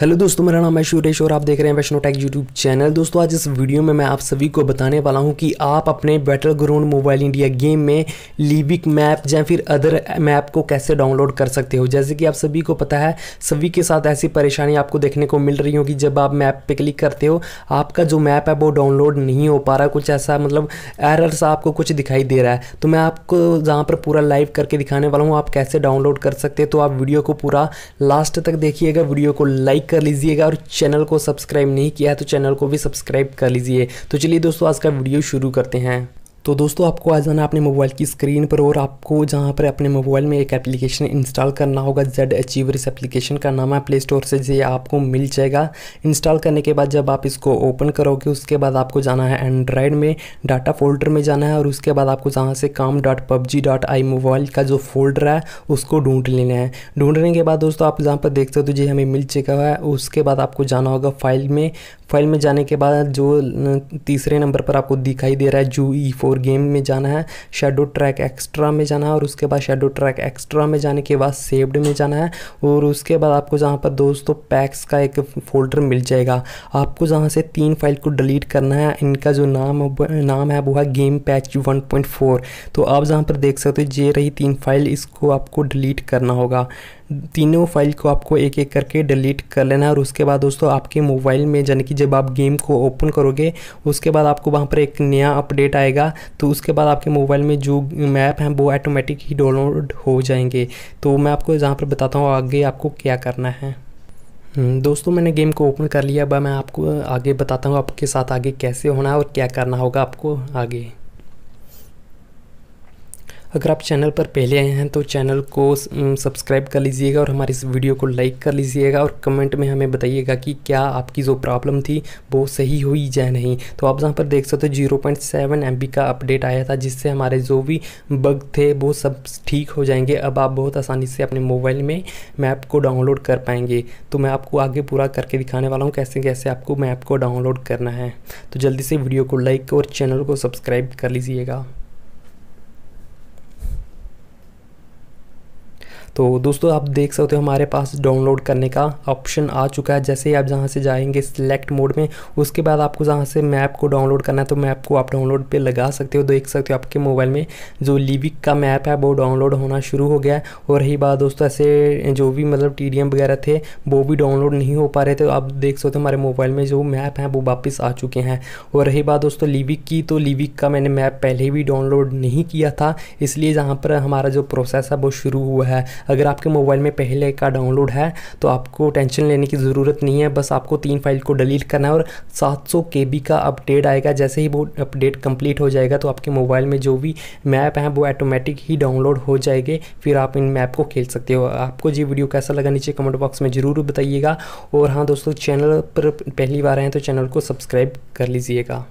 hello दोस्तों मेरा नाम है सुरेश और आप देख रहे हैं वैष्णो टेक यूट्यूब चैनल दोस्तों आज इस वीडियो में मैं आप सभी को बताने वाला हूं कि आप अपने battle ground mobile India game में लिविक मैप या फिर अदर मैप को कैसे डाउनलोड कर सकते हो जैसे कि आप सभी को पता है सभी के साथ ऐसी परेशानी आपको देखने को मिल रही होगी जब आप मैप पर क्लिक करते हो आपका जो मैप है वो डाउनलोड नहीं हो पा रहा कुछ ऐसा मतलब एरर्स आपको कुछ दिखाई दे रहा है तो मैं आपको जहाँ पर पूरा लाइव करके दिखाने वाला हूँ आप कैसे डाउनलोड कर सकते हो तो आप वीडियो को पूरा लास्ट तक देखिएगा वीडियो को लाइक लाइक कर लीजिएगा और चैनल को सब्सक्राइब नहीं किया है तो चैनल को भी सब्सक्राइब कर लीजिए तो चलिए दोस्तों आज का वीडियो शुरू करते हैं तो दोस्तों आपको आ जाना अपने मोबाइल की स्क्रीन पर और आपको जहाँ पर अपने मोबाइल में एक एप्लीकेशन इंस्टॉल करना होगा जेड अचीवर इस एप्लीकेशन का नाम है प्ले स्टोर से ये आपको मिल जाएगा इंस्टॉल करने के बाद जब आप इसको ओपन करोगे उसके बाद आपको जाना है एंड्रॉयड में डाटा फोल्डर में जाना है और उसके बाद आपको जहाँ से com dot PUBG dot I mobile का जो फोल्डर है उसको ढूंढ लेना है ढूंढने के बाद दोस्तों आप जहाँ पर देख सकते हो जी हमें मिल चुका है उसके बाद आपको जाना होगा फाइल में फाइल में जाने के बाद जो तीसरे नंबर पर आपको दिखाई दे रहा है जू ई फोर और गेम में जाना है शेडो ट्रैक एक्स्ट्रा में जाना है और उसके बाद शेडो ट्रैक एक्स्ट्रा में जाने के बाद सेव्ड में जाना है और उसके बाद आपको जहाँ पर दोस्तों पैक्स का एक फोल्डर मिल जाएगा आपको जहाँ से तीन फाइल को डिलीट करना है इनका जो नाम नाम है वो है गेम पैच वन तो आप जहाँ पर देख सकते हो ये रही तीन फाइल इसको आपको डिलीट करना होगा तीनों फाइल को आपको एक एक करके डिलीट कर लेना है और उसके बाद दोस्तों आपके मोबाइल में यानी कि जब आप गेम को ओपन करोगे उसके बाद आपको वहाँ पर एक नया अपडेट आएगा तो उसके बाद आपके मोबाइल में जो मैप हैं वो ऑटोमेटिक ही डाउनलोड हो जाएंगे तो मैं आपको यहाँ पर बताता हूँ आगे आपको क्या करना है हम्म, दोस्तों मैंने गेम को ओपन कर लिया अब मैं आपको आगे बताता हूँ आपके साथ आगे कैसे होना है और क्या करना होगा आपको आगे अगर आप चैनल पर पहले आए हैं तो चैनल को सब्सक्राइब कर लीजिएगा और हमारे इस वीडियो को लाइक कर लीजिएगा और कमेंट में हमें बताइएगा कि क्या आपकी जो प्रॉब्लम थी वो सही हुई या नहीं तो आप जहाँ पर देख सकते हो zero point seven M B का अपडेट आया था जिससे हमारे जो भी बग थे वो सब ठीक हो जाएंगे अब आप बहुत आसानी से अपने मोबाइल में मैप को डाउनलोड कर पाएंगे तो मैं आपको आगे पूरा करके दिखाने वाला हूँ कैसे कैसे आपको मैप को डाउनलोड करना है तो जल्दी से वीडियो को लाइक और चैनल को सब्सक्राइब कर लीजिएगा तो दोस्तों आप देख सकते हो हमारे पास डाउनलोड करने का ऑप्शन आ चुका है जैसे ही आप जहाँ से जाएंगे सिलेक्ट मोड में उसके बाद आपको जहाँ से मैप को डाउनलोड करना है तो मैप को आप डाउनलोड पे लगा सकते हो देख सकते हो आपके मोबाइल में जो लिविक का मैप है वो डाउनलोड होना शुरू हो गया है और रही बात दोस्तों ऐसे जो भी मतलब टी वगैरह थे वो भी डाउनलोड नहीं हो पा रहे थे आप देख सकते हो हमारे मोबाइल में जो मैप हैं वो वापस आ चुके हैं और रही बात दोस्तों लिविक की तो लिविक का मैंने मैप पहले भी डाउनलोड नहीं किया था इसलिए जहाँ पर हमारा जो प्रोसेस है वो शुरू हुआ है अगर आपके मोबाइल में पहले का डाउनलोड है तो आपको टेंशन लेने की ज़रूरत नहीं है बस आपको तीन फाइल को डिलीट करना है और सात सौ का अपडेट आएगा जैसे ही वो अपडेट कंप्लीट हो जाएगा तो आपके मोबाइल में जो भी मैप हैं वो ऑटोमेटिक ही डाउनलोड हो जाएंगे फिर आप इन मैप को खेल सकते हो आपको ये वीडियो कैसा लगा नीचे कमेंट बॉक्स में ज़रूर बताइएगा और हाँ दोस्तों चैनल पर पहली बार आए हैं तो चैनल को सब्सक्राइब कर लीजिएगा